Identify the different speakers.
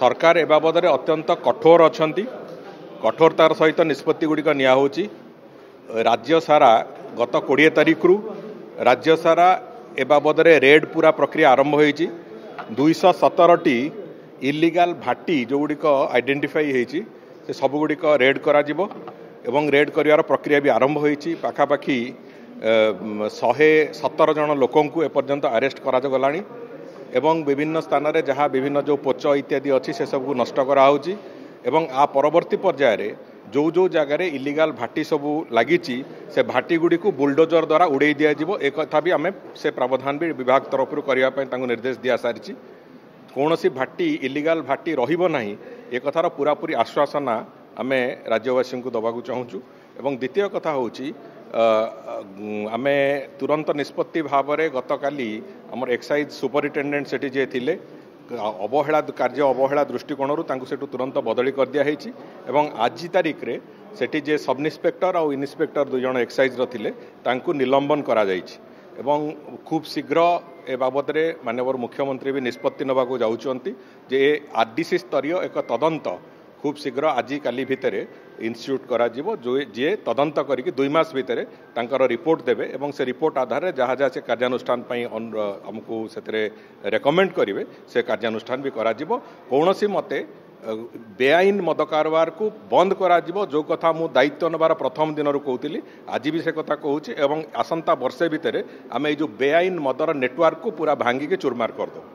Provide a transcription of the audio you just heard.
Speaker 1: ସରକାର ଏ ବାବଦରେ ଅତ୍ୟନ୍ତ କଠୋର ଅଛନ୍ତି କଠୋରତାର ସହିତ ନିଷ୍ପତ୍ତି ଗୁଡ଼ିକ ନିଆ ହେଉଛି ରାଜ୍ୟ ସାରା ଗତ କୋଡ଼ିଏ ତାରିଖରୁ ରାଜ୍ୟ ସାରା ଏ ବାବଦରେ ରେଡ୍ ପୁରା ପ୍ରକ୍ରିୟା ଆରମ୍ଭ ହୋଇଛି ଦୁଇଶହ ସତରଟି ଇଲିଗାଲ ଭାଟି ଯେଉଁଗୁଡ଼ିକ ଆଇଡେଣ୍ଟିଫାଇ ହୋଇଛି ସେ ସବୁଗୁଡ଼ିକ ରେଡ୍ କରାଯିବ ଏବଂ ରେଡ୍ କରିବାର ପ୍ରକ୍ରିୟା ବି ଆରମ୍ଭ ହୋଇଛି ପାଖାପାଖି ଶହେ ସତର ଜଣ ଲୋକଙ୍କୁ ଏପର୍ଯ୍ୟନ୍ତ ଆରେଷ୍ଟ କରାଯାଗଲାଣି এবং বিভিন্ন স্থানরে যাহা বিভিন্ন যে ପୋଚ ଇତ୍ୟାଦି ଅଛି ସେସବୁକୁ ନଷ୍ଟ କରାହେଉଛି ଏବଂ ଆ ପରବର୍ତ୍ତୀ ପର୍ଯ୍ୟାୟରେ ଯେଉଁ ଯେଉଁ ଜାଗାରେ ଇଲିଗାଲ ଭାଟି ସବୁ ଲାଗିଛି ସେ ଭାଟି ଗୁଡ଼ିକୁ ବୁଲଡୋଜର ଦ୍ୱାରା ଉଡ଼େଇ ଦିଆଯିବ ଏ କଥା ବି ଆମେ ସେ ପ୍ରାବଧାନ ବି ବିଭାଗ ତରଫରୁ କରିବା ପାଇଁ ତାଙ୍କୁ ନିର୍ଦ୍ଦେଶ ଦିଆସାରିଛି କୌଣସି ଭାଟି ଇଲିଗାଲ ଭାଟି ରହିବ ନାହିଁ ଏ କଥାର ପୁରାପୁରି ଆଶ୍ୱାସନା ଆମେ ରାଜ୍ୟବାସୀଙ୍କୁ ଦେବାକୁ ଚାହୁଁଛୁ ଏବଂ ଦ୍ୱିତୀୟ କଥା ହେଉଛି ଆମେ ତୁରନ୍ତ ନିଷ୍ପତ୍ତି ଭାବରେ ଗତକାଲି ଆମର ଏକ୍ସାଇଜ୍ ସୁପରିଟେଣ୍ଡେଣ୍ଟ ସେଠି ଯିଏ ଥିଲେ ଅବହେଳା କାର୍ଯ୍ୟ ଅବହେଳା ଦୃଷ୍ଟିକୋଣରୁ ତାଙ୍କୁ ସେଠୁ ତୁରନ୍ତ ବଦଳି କରିଦିଆହେଇଛି ଏବଂ ଆଜି ତାରିଖରେ ସେଠି ଯିଏ ସବ୍ ଇନ୍ସପେକ୍ଟର ଆଉ ଇନ୍ସପେକ୍ଟର ଦୁଇ ଜଣ ଏକ୍ସାଇଜ୍ର ଥିଲେ ତାଙ୍କୁ ନିଲମ୍ବନ କରାଯାଇଛି ଏବଂ ଖୁବ୍ ଶୀଘ୍ର ଏ ବାବଦରେ ମାନ୍ୟବର ମୁଖ୍ୟମନ୍ତ୍ରୀ ବି ନିଷ୍ପତ୍ତି ନେବାକୁ ଯାଉଛନ୍ତି ଯେ ଏ ଆର୍ ଡି ସି ସ୍ତରୀୟ ଏକ ତଦନ୍ତ খুব শীঘ্র আজিকালি ভিতরে ইনস্টিট্যুট করা যাব যে তদন্ত করি দুই মাস ভিতরে তাঁর রিপোর্ট দেবে এবং সে রিপোর্ট আধারে যা যা সে কার্যানুষ্ঠান আমি সেতরে রেকমেন্ড করবে সে কার্যানুষ্ঠান বি করা যাব কৌশি মতে বেআইন মদ কারবারକୁ ବନ୍ଦ କରାଯିବ ଯେଉଁ କଥା ମୁଁ ଦାୟିତ୍ୱ ନେବାର ପ୍ରଥମ ଦିନରୁ କହୁଥିଲି ଆଜି ବି ସେ କଥା କହୁଛି ଏବଂ ଆସନ୍ତା ବର୍ଷେ ଭିତରେ ଆମେ ଏଇ ଯେଉଁ ବେଆଇନ ମଦର ନେଟୱାର୍କକୁ ପୁରା ଭାଙ୍ଗିକି ଚୁରମାର କରିଦେବୁ